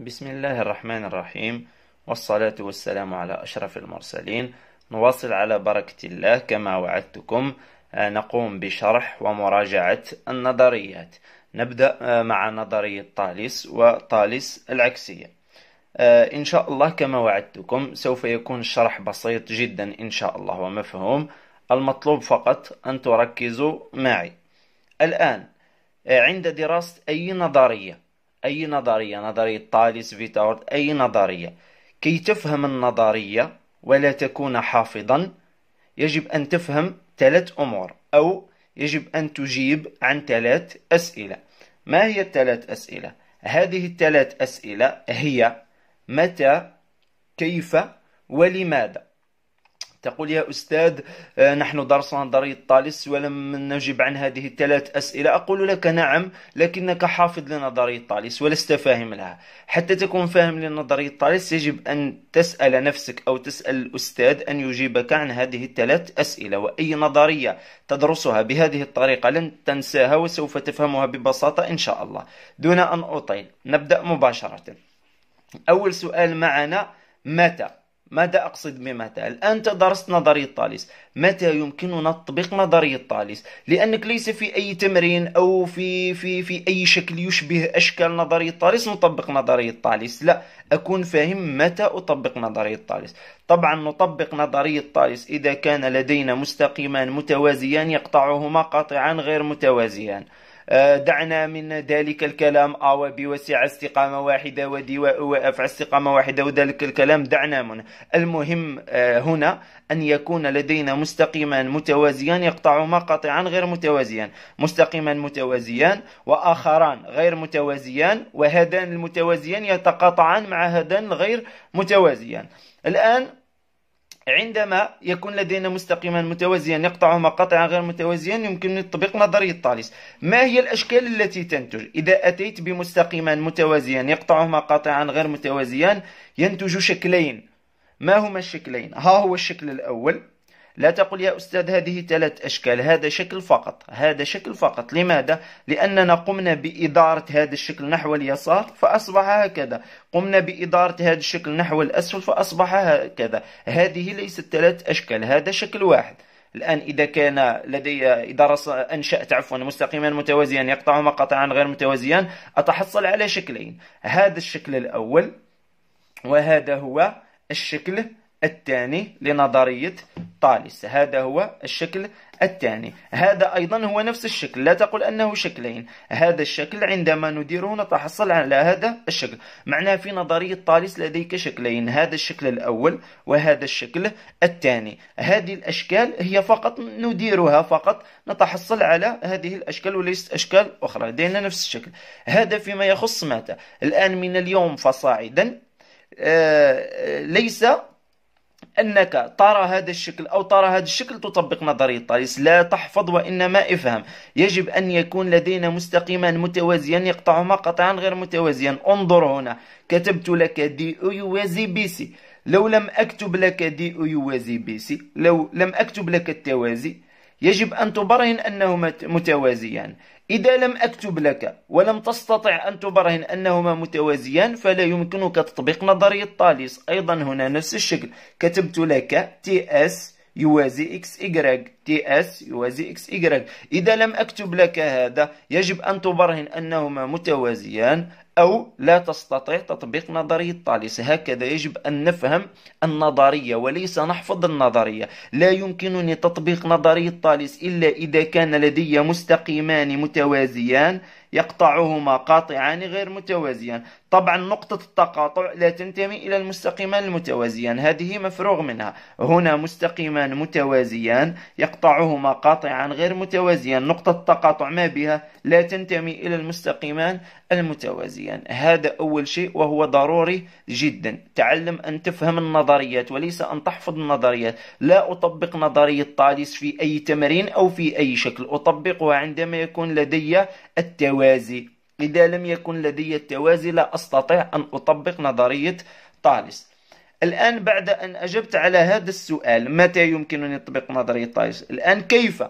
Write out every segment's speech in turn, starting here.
بسم الله الرحمن الرحيم والصلاة والسلام على أشرف المرسلين نواصل على بركة الله كما وعدتكم نقوم بشرح ومراجعة النظريات نبدأ مع نظرية طالس وطالس العكسية إن شاء الله كما وعدتكم سوف يكون الشرح بسيط جدا إن شاء الله ومفهوم المطلوب فقط أن تركزوا معي الآن عند دراسة أي نظرية أي نظرية نظرية طاليس فيتارد أي نظرية كي تفهم النظرية ولا تكون حافظا يجب أن تفهم ثلاث أمور أو يجب أن تجيب عن ثلاث أسئلة ما هي الثلاث أسئلة؟ هذه الثلاث أسئلة هي متى كيف ولماذا تقول يا أستاذ آه، نحن درسنا دري الطالس ولم نجب عن هذه الثلاث أسئلة أقول لك نعم لكنك حافظ لنظرية الطالس ولست فاهم لها حتى تكون فاهم لنظرية الطالس يجب أن تسأل نفسك أو تسأل الأستاذ أن يجيبك عن هذه الثلاث أسئلة وأي نظرية تدرسها بهذه الطريقة لن تنساها وسوف تفهمها ببساطة إن شاء الله دون أن أطيل نبدأ مباشرة أول سؤال معنا متى ماذا أقصد بمتى؟ الآن درست نظرية طاليس متى يمكننا تطبيق نظرية طاليس؟ لأنك ليس في أي تمرين أو في, في, في أي شكل يشبه أشكال نظرية طاليس نطبق نظرية طاليس لا أكون فاهم متى أطبق نظرية طاليس طبعا نطبق نظرية طاليس إذا كان لدينا مستقيمان متوازيان يقطعهما قاطعان غير متوازيان آه، دعنا من ذلك الكلام أو آه، بوسع استقامة واحدة ودواء وأفعى استقامة واحدة وذلك الكلام دعنا منه المهم آه، هنا أن يكون لدينا مستقيما متوازيا يقطع ما غير متوازيا مستقيما متوازيان وآخران غير متوازيان وهذان المتوازيان يتقاطعان مع هذان الغير متوازيان الآن عندما يكون لدينا مستقيما متوازيا يقطعهما قطعا غير متوازيا يمكن تطبيق نظرية طاليس ما هي الأشكال التي تنتج إذا أتيت بمستقيما متوازيا يقطعهما قطعا غير متوازيا ينتج شكلين ما هما الشكلين ها هو الشكل الأول لا تقل يا أستاذ هذه ثلاث أشكال هذا شكل فقط هذا شكل فقط لماذا؟ لأننا قمنا بإدارة هذا الشكل نحو اليسار فأصبح هكذا قمنا بإدارة هذا الشكل نحو الأسفل فأصبح هكذا هذه ليست ثلاث أشكال هذا شكل واحد الآن إذا كان لدي إذا أنشأت عفوا مستقيما متوازيا يقطعهما قطعا غير متوازيا أتحصل على شكلين هذا الشكل الأول وهذا هو الشكل الثاني لنظرية طالس هذا هو الشكل الثاني هذا أيضا هو نفس الشكل لا تقل أنه شكلين هذا الشكل عندما نديره نتحصل على هذا الشكل معناه في نظرية طالس لديك شكلين هذا الشكل الأول وهذا الشكل الثاني هذه الأشكال هي فقط نديرها فقط نتحصل على هذه الأشكال وليست أشكال أخرى لدينا نفس الشكل هذا فيما يخص ماذا الآن من اليوم فصاعدا آه، ليس أنك ترى هذا الشكل أو ترى هذا الشكل تطبق نظرية طاليس لا تحفظ وإنما افهم يجب أن يكون لدينا مستقيما متوازيا يقطعهما قطعا غير متوازيا انظر هنا كتبت لك دي او يوازي بي سي لو لم أكتب لك دي او يوازي بي سي لو لم أكتب لك التوازي يجب أن تبرهن أنهما متوازيان إذا لم أكتب لك ولم تستطع أن تبرهن أنهما متوازيان فلا يمكنك تطبيق نظرية طاليس أيضا هنا نفس الشكل كتبت لك تي اس يوازي إكس إجراج تي اس يوازي اكس إيكغيك إذا لم أكتب لك هذا يجب أن تبرهن أنهما متوازيان أو لا تستطيع تطبيق نظرية طاليس هكذا يجب أن نفهم النظرية وليس نحفظ النظرية لا يمكنني تطبيق نظرية طاليس إلا إذا كان لدي مستقيمان متوازيان يقطعهما قاطعان غير متوازيان طبعا نقطة التقاطع لا تنتمي إلى المستقيمان المتوازيان هذه مفروغ منها هنا مستقيمان متوازيان يقطع يقطعهما قاطعا غير متوازيا نقطة التقاطع ما بها لا تنتمي إلى المستقيمان المتوازيان هذا أول شيء وهو ضروري جدا تعلم أن تفهم النظريات وليس أن تحفظ النظريات لا أطبق نظرية طاليس في أي تمرين أو في أي شكل أطبقها عندما يكون لدي التوازي إذا لم يكن لدي التوازي لا أستطيع أن أطبق نظرية طاليس الآن بعد أن أجبت على هذا السؤال متى يمكنني تطبيق نظرية طايش الآن كيف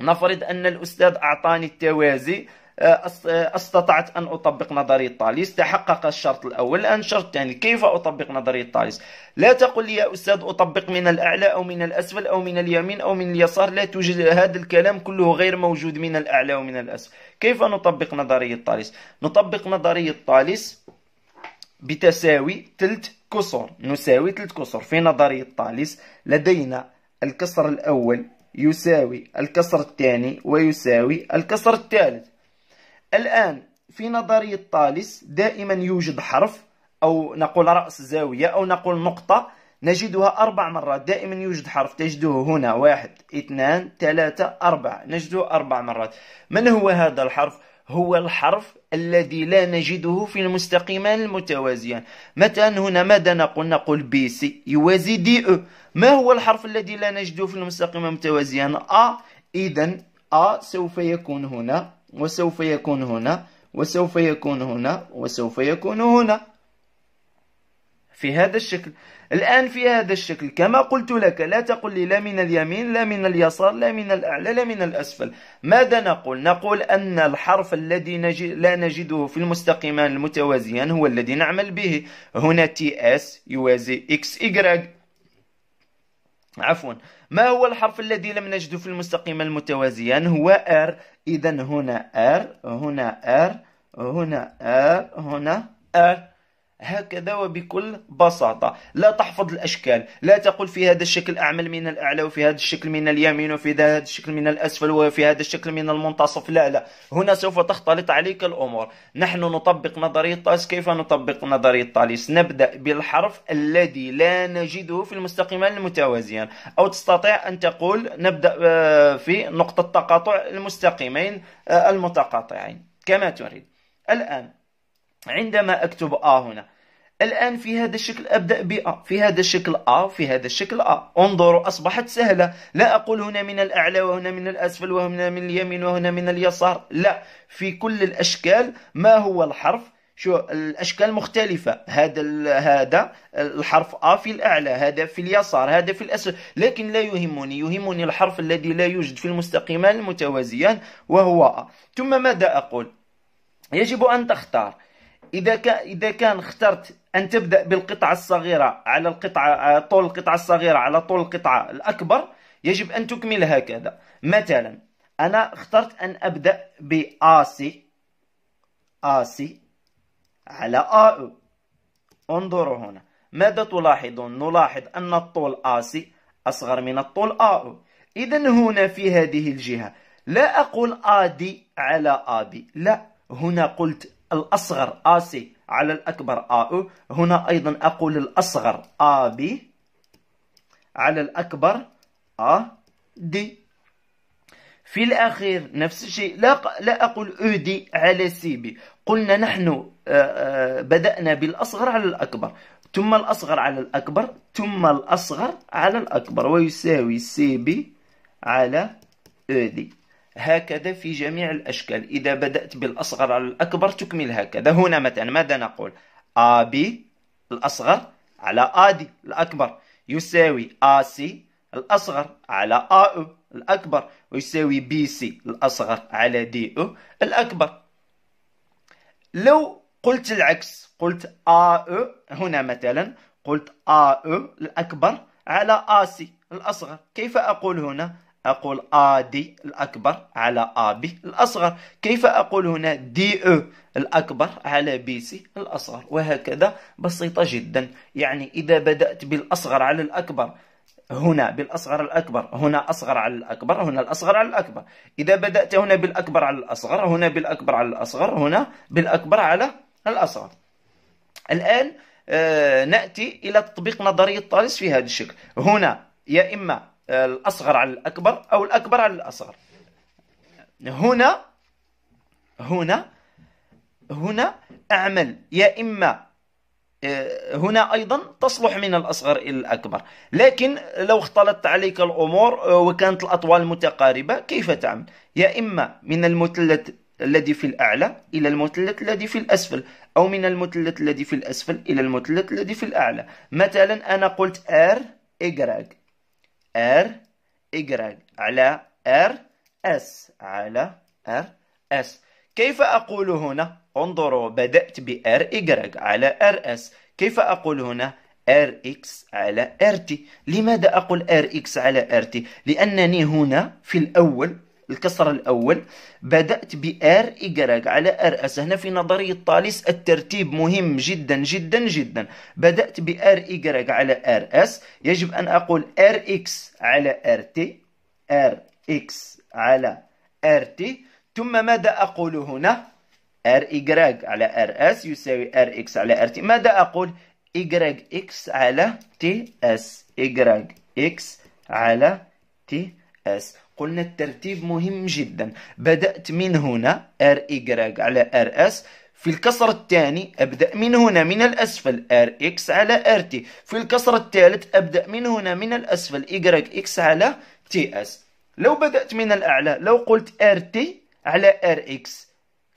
نفرض أن الأستاذ أعطاني التوازي آه، آه، استطعت ان اطبق نظريه طاليس تحقق الشرط الاول الان الشرط الثاني يعني كيف اطبق نظريه طاليس لا تقل لي يا استاذ اطبق من الاعلى او من الاسفل او من اليمين او من اليسار لا توجد هذا الكلام كله غير موجود من الاعلى ومن الاسفل كيف نطبق نظريه طاليس نطبق نظريه طاليس بتساوي ثلث كسر نساوي تلت كسر في نظرية طاليس لدينا الكسر الأول يساوي الكسر الثاني ويساوي الكسر الثالث الآن في نظرية طاليس دائما يوجد حرف أو نقول رأس زاوية أو نقول نقطة نجدها أربع مرات دائما يوجد حرف تجده هنا واحد اثنان ثلاثة أربعة نجده أربع مرات من هو هذا الحرف؟ هو الحرف الذي لا نجده في المستقيمان المتوازيان مثلا هنا ماذا نقول نقول بي سي يوازي دي او e. ما هو الحرف الذي لا نجده في المستقيمان المتوازيان ا اذا ا سوف يكون هنا وسوف يكون هنا وسوف يكون هنا وسوف يكون هنا في هذا الشكل الآن في هذا الشكل كما قلت لك لا تقل لي لا من اليمين لا من اليسار لا من الأعلى لا من الأسفل ماذا نقول؟ نقول أن الحرف الذي نجد لا نجده في المستقيمان المتوازيان هو الذي نعمل به هنا تي اس يوازي اكس إجراج عفوا ما هو الحرف الذي لم نجده في المستقيم المتوازيان هو ار إذا هنا ار هنا ار هنا ار هنا آر. هكذا وبكل بساطة لا تحفظ الأشكال لا تقول في هذا الشكل أعمل من الأعلى وفي هذا الشكل من اليمين وفي هذا الشكل من الأسفل وفي هذا الشكل من المنتصف لا لا هنا سوف تختلط عليك الأمور نحن نطبق نظرية طاليس كيف نطبق نظرية طاليس نبدأ بالحرف الذي لا نجده في المستقيمين المتوازيين أو تستطيع أن تقول نبدأ آه، في نقطة تقاطع المستقيمين آه، المتقاطعين كما تريد الآن عندما أكتب آ هنا الآن في هذا الشكل أبدأ بأ في هذا الشكل أ في هذا الشكل أ انظروا أصبحت سهلة لا أقول هنا من الأعلى وهنا من الأسفل وهنا من اليمين وهنا من اليسار لا في كل الأشكال ما هو الحرف شو الاشكال مختلفه هذا هذا الحرف ا في الاعلى هذا في اليسار هذا في الاسفل لكن لا يهمني يهمني الحرف الذي لا يوجد في المستقيمان المتوازيان وهو ا ثم ماذا اقول يجب ان تختار اذا كان اذا كان اخترت أن تبدأ بالقطعة الصغيرة على القطعة آه، طول القطعة الصغيرة على طول القطعة الأكبر يجب أن تكمل هكذا مثلا أنا اخترت أن أبدأ ب ا سي على آ انظروا هنا ماذا تلاحظون نلاحظ أن الطول سي أصغر من الطول آ إذا هنا في هذه الجهة لا أقول آدي على بي لا هنا قلت الأصغر سي على الأكبر AE هنا أيضا أقول الأصغر AB على الأكبر AD في الأخير نفس الشيء لا, لا أقول أودي على سيبي قلنا نحن بدأنا بالأصغر على الأكبر ثم الأصغر على الأكبر ثم الأصغر على الأكبر ويساوي سيبي على أودي هكذا في جميع الأشكال إذا بدأت بالأصغر على الأكبر تكمل هكذا هنا مثلا ماذا نقول AB الأصغر على AD الأكبر يساوي AC الأصغر على AE الأكبر ويساوي BC الأصغر على DE الأكبر لو قلت العكس قلت AE هنا مثلا قلت AE الأكبر على AC الأصغر كيف أقول هنا أقول آ دي الأكبر على آ بي الأصغر كيف أقول هنا دي أو الأكبر على بي سي الأصغر وهكذا بسيطة جدا يعني إذا بدأت بالأصغر على الأكبر هنا بالأصغر الأكبر هنا أصغر على الأكبر هنا الأصغر على الأكبر إذا بدأت هنا بالأكبر على الأصغر هنا بالأكبر على الأصغر هنا بالأكبر على الأصغر الآن آه نأتي إلى تطبيق نظرية طالس في هذا الشكل هنا يا إما الأصغر على الأكبر أو الأكبر على الأصغر هنا هنا هنا أعمل يا إما آه، هنا أيضا تصلح من الأصغر إلى الأكبر لكن لو اختلطت عليك الأمور آه، وكانت الأطوال متقاربة كيف تعمل يا إما من المثلث الذي في الأعلى إلى المثلث الذي في الأسفل أو من المثلث الذي في الأسفل إلى المثلث الذي في الأعلى مثلا أنا قلت R Y ار إجراج على ار اس على ار اس كيف أقول هنا انظروا بدأت بار إجراج على ار اس كيف أقول هنا ار اكس على ار تي لماذا أقول ار اكس على ار تي لأنني هنا في الأول الكسر الأول بدأت بآر إجراج على آر أس هنا في نظرية طاليس الترتيب مهم جدا جدا جدا بدأت بآر إجراج على آر أس يجب أن أقول آر إكس على آر تي آر إكس على آر تي ثم ماذا أقول هنا آر إجراج على آر أس يساوي آر إكس على آر تي ماذا أقول إجراج إكس على تي أس إجراج إكس على تي أس قلنا الترتيب مهم جدا بدأت من هنا ار y على ار اس في الكسر الثاني أبدأ من هنا من الأسفل اكس على تي في الكسر الثالث أبدأ من هنا من الأسفل اكس على اس لو بدأت من الأعلى لو قلت تي على اكس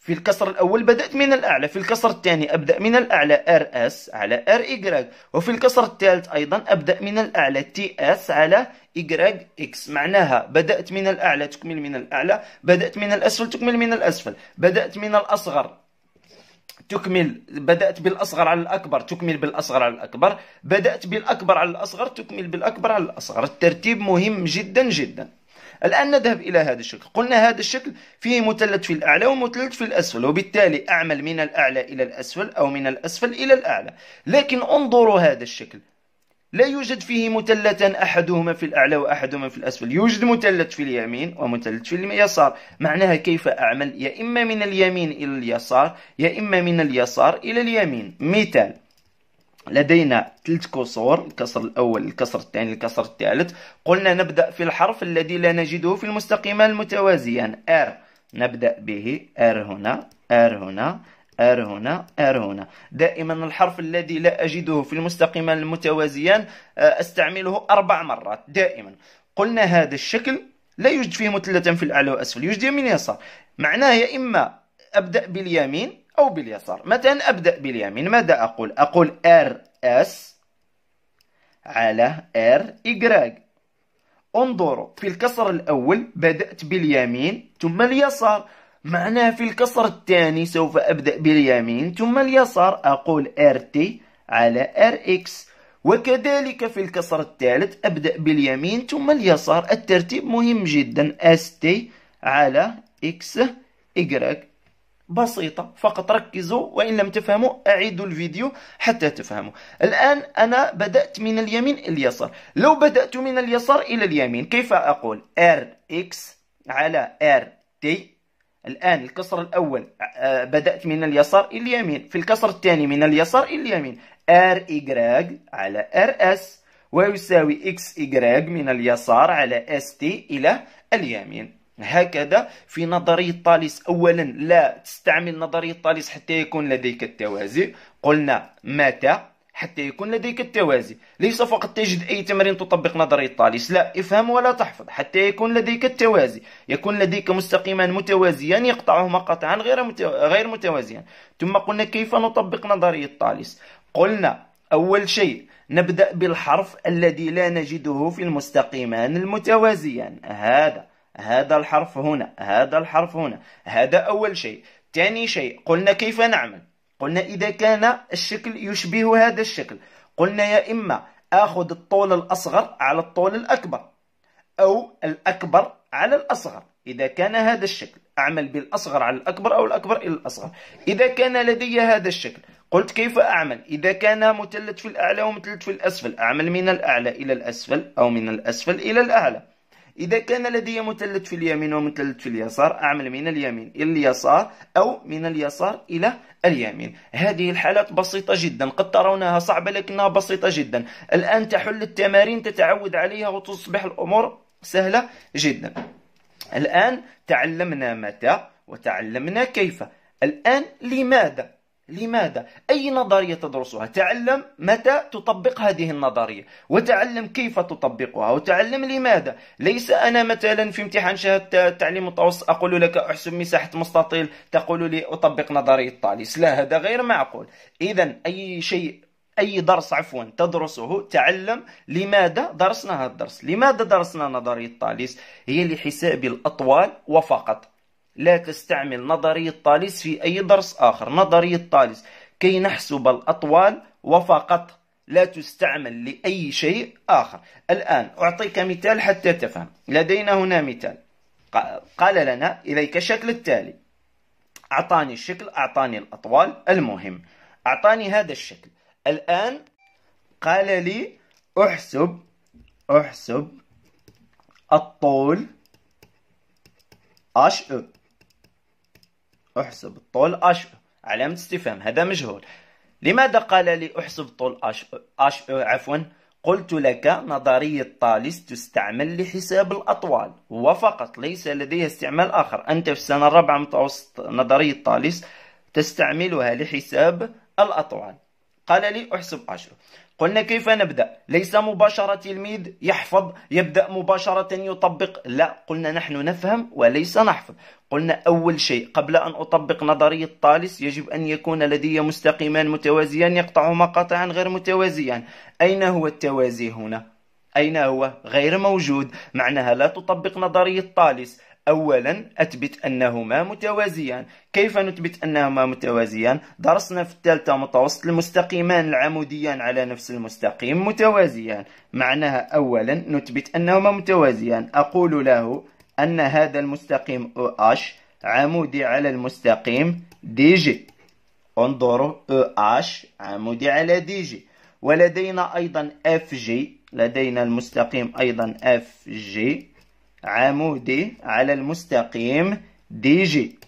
في الكسر الأول بدأت من الأعلى في الكسر الثاني أبدأ من الأعلى ار اس على ار y وفي الكسر الثالث أيضا أبدأ من الأعلى تي اس على إجراج إكس معناها بدأت من الأعلى تكمل من الأعلى بدأت من الأسفل تكمل من الأسفل بدأت من الأصغر تكمل بدأت بالأصغر على الأكبر تكمل بالأصغر على الأكبر بدأت بالأكبر على الأصغر تكمل بالأكبر على الأصغر الترتيب مهم جدا جدا الآن نذهب إلى هذا الشكل قلنا هذا الشكل فيه مثلث في الأعلى ومثلث في الأسفل وبالتالي أعمل من الأعلى إلى الأسفل أو من الأسفل إلى الأعلى لكن انظروا هذا الشكل لا يوجد فيه مثلثا أحدهما في الأعلى وأحدهما في الأسفل يوجد مثلث في اليمين ومثلث في اليسار معناها كيف أعمل يا إما من اليمين إلى اليسار يا إما من اليسار إلى اليمين مثال لدينا ثلاث كسور الكسر الأول الكسر الثاني الكسر الثالث قلنا نبدأ في الحرف الذي لا نجده في المستقيمان المتوازيان ار نبدأ به ار هنا ار هنا ار هنا ار هنا دائما الحرف الذي لا أجده في المستقيمان المتوازيان آه، أستعمله أربع مرات دائما قلنا هذا الشكل لا يوجد فيه مثلثا في الأعلى والأسفل يوجد يمين يسار معناه يا إما أبدأ باليمين أو باليسار مثلا أبدأ باليمين ماذا أقول أقول ار اس على ار Y انظروا في الكسر الأول بدأت باليمين ثم اليسار معناه في الكسر الثاني سوف أبدأ باليمين ثم اليسار أقول T على X وكذلك في الكسر الثالث أبدأ باليمين ثم اليسار الترتيب مهم جدا T على X Y بسيطة فقط ركزوا وإن لم تفهموا أعيدوا الفيديو حتى تفهموا الآن أنا بدأت من اليمين إلى اليسار لو بدأت من اليسار إلى اليمين كيف أقول X على T الآن الكسر الأول آه، بدأت من اليسار إلى اليمين في الكسر الثاني من اليسار إلى اليمين Y على S ويساوي Y من اليسار على T إلى اليمين هكذا في نظرية طاليس أولا لا تستعمل نظرية طاليس حتى يكون لديك التوازي قلنا متى حتى يكون لديك التوازي ليس فقط تجد أي تمرين تطبق نظرية طاليس لا افهم ولا تحفظ حتى يكون لديك التوازي يكون لديك مستقيما متوازيا يقطعهما قطعا غير متو... غير متوازيا ثم قلنا كيف نطبق نظرية طاليس قلنا أول شيء نبدأ بالحرف الذي لا نجده في المستقيمان المتوازيان هذا هذا الحرف هنا هذا الحرف هنا هذا أول شيء ثاني شيء قلنا كيف نعمل قلنا إذا كان الشكل يشبه هذا الشكل قلنا يا إما أخذ الطول الأصغر على الطول الأكبر أو الأكبر على الأصغر إذا كان هذا الشكل أعمل بالأصغر على الأكبر أو الأكبر إلى الأصغر إذا كان لدي هذا الشكل قلت كيف أعمل إذا كان مثلث في الأعلى ومثلث في الأسفل أعمل من الأعلى إلى الأسفل أو من الأسفل إلى الأعلى إذا كان لدي مثلث في اليمين ومثلث في اليسار أعمل من اليمين إلى اليسار أو من اليسار إلى اليمين هذه الحالات بسيطة جدا قد ترونها صعبة لكنها بسيطة جدا الآن تحل التمارين تتعود عليها وتصبح الأمور سهلة جدا الآن تعلمنا متى وتعلمنا كيف الآن لماذا لماذا؟ أي نظرية تدرسها؟ تعلم متى تطبق هذه النظرية وتعلم كيف تطبقها وتعلم لماذا؟ ليس أنا مثلا في امتحان شهادة التعليم المتوسط أقول لك أحسب مساحة مستطيل تقول لي أطبق نظرية طاليس لا هذا غير معقول إذا أي شيء أي درس عفوا تدرسه تعلم لماذا درسنا هذا الدرس لماذا درسنا نظرية طاليس هي لحساب الأطوال وفقط لا تستعمل نظرية طالس في أي درس آخر نظرية طالس كي نحسب الأطوال وفقط لا تستعمل لأي شيء آخر الآن أعطيك مثال حتى تفهم لدينا هنا مثال قال لنا إليك الشكل التالي أعطاني الشكل أعطاني الأطوال المهم أعطاني هذا الشكل الآن قال لي أحسب أحسب الطول أش HE أحسب الطول اش علامة استفهام هذا مجهول لماذا قال لي أحسب طول اش اش عفوا قلت لك نظرية طالس تستعمل لحساب الأطوال وفقط ليس لديها استعمال آخر أنت في السنة الرابعة متوسط نظرية طالس تستعملها لحساب الأطوال قال لي أحسب أشهر قلنا كيف نبدأ ليس مباشرة تلميذ يحفظ يبدأ مباشرة يطبق لا قلنا نحن نفهم وليس نحفظ قلنا أول شيء قبل أن أطبق نظرية طالس يجب أن يكون لدي مستقيمان متوازيان يقطع مقاطعا غير متوازيان أين هو التوازي هنا؟ أين هو؟ غير موجود معناها لا تطبق نظرية طالس أولا أثبت أنهما متوازيان كيف نثبت أنهما متوازيان؟ درسنا في الثالثة متوسط المستقيمان العموديان على نفس المستقيم متوازيان معناها أولا نثبت أنهما متوازيان أقول له أن هذا المستقيم OH عمودي على المستقيم دي جي انظروا OH عمودي على دي جي ولدينا أيضا FG لدينا المستقيم أيضا FG عمودي على المستقيم دي جي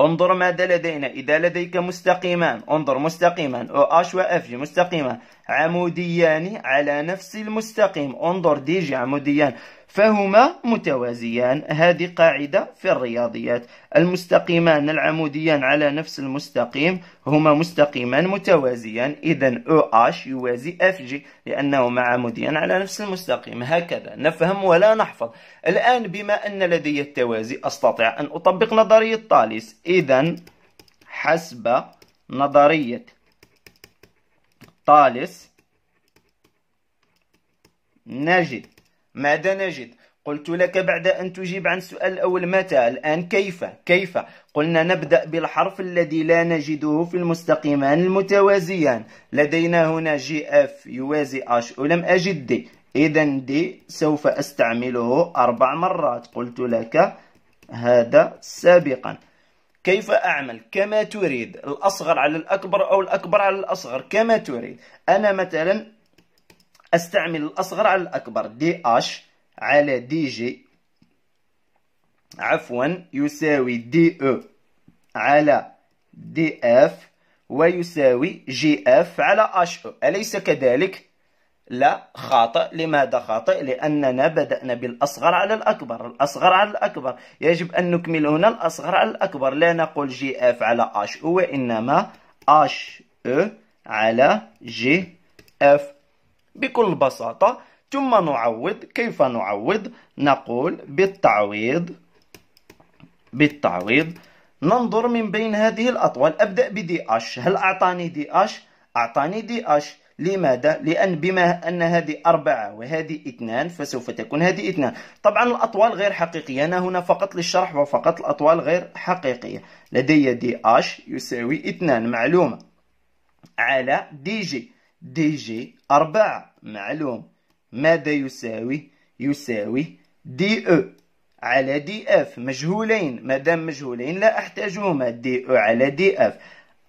انظر ماذا لدينا إذا لديك مستقيمان انظر مستقيمان أو أش وأف جي مستقيمان عموديان على نفس المستقيم انظر دي جي عموديان فهما متوازيان هذه قاعدة في الرياضيات المستقيمان العموديان على نفس المستقيم هما مستقيمان متوازيان إذا او اش يوازي اف جي لأنهما عموديان على نفس المستقيم هكذا نفهم ولا نحفظ الآن بما أن لدي التوازي أستطيع أن أطبق نظرية طاليس إذا حسب نظرية طالس نجد ماذا نجد؟ قلت لك بعد أن تجيب عن السؤال الأول متى الآن كيف كيف قلنا نبدأ بالحرف الذي لا نجده في المستقيمان المتوازيان لدينا هنا جي اف يوازي اش ولم أجد دي إذا دي سوف أستعمله أربع مرات قلت لك هذا سابقا كيف أعمل كما تريد الأصغر على الأكبر أو الأكبر على الأصغر كما تريد أنا مثلا استعمل الأصغر على الأكبر دي اش على دي جي عفوا يساوي دي او e على دي اف ويساوي جي اف على اش او e. أليس كذلك؟ لا خاطئ لماذا خاطئ لأننا بدأنا بالأصغر على الأكبر الأصغر على الأكبر يجب أن نكمل هنا الأصغر على الأكبر لا نقول جي اف على اش او e وإنما اش او على جي اف بكل بساطة ثم نعوض كيف نعوض نقول بالتعويض بالتعويض ننظر من بين هذه الأطوال أبدأ بدي أش هل أعطاني دي أش؟ أعطاني دي أش لماذا؟ لأن بما أن هذه أربعة وهذه اثنان فسوف تكون هذه اثنان طبعا الأطوال غير حقيقية أنا هنا فقط للشرح وفقط الأطوال غير حقيقية لدي دي أش يساوي اثنان معلومة على دي جي دي جي أربعة معلوم ماذا يساوي يساوي دي او e على دي اف مجهولين مادام مجهولين لا احتاجهما دي او e على دي اف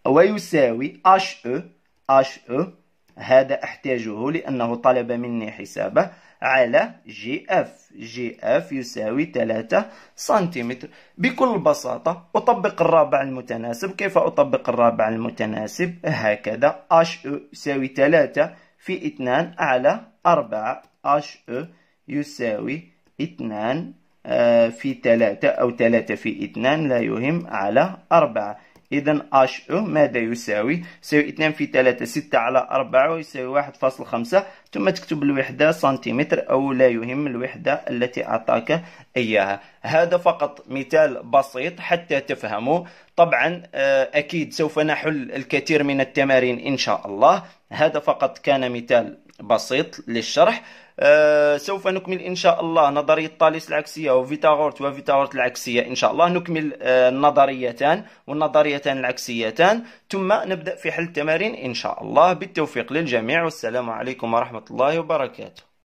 ويساوي اش او اش او هذا احتاجه لانه طلب مني حسابه على جي اف جي اف يساوي 3 سنتيمتر بكل بساطة أطبق الرابع المتناسب كيف أطبق الرابع المتناسب هكذا اش او e يساوي 3 في اثنان أعلى أربعة اش او يساوي اثنان آه، في ثلاثة أو ثلاثة في اثنان لا يهم على أربعة إذا اش او ماذا يساوي؟ يساوي 2 في 3 6 على 4 ويساوي 1.5 ثم تكتب الوحدة سنتيمتر أو لا يهم الوحدة التي أعطاك إياها هذا فقط مثال بسيط حتى تفهموا طبعا آه، أكيد سوف نحل الكثير من التمارين إن شاء الله هذا فقط كان مثال بسيط للشرح آه، سوف نكمل ان شاء الله نظريه طاليس العكسيه وفيتاغورت وفيتاغورت العكسيه ان شاء الله نكمل النظريتان آه، والنظريتان العكسيتان ثم نبدا في حل التمارين ان شاء الله بالتوفيق للجميع والسلام عليكم ورحمه الله وبركاته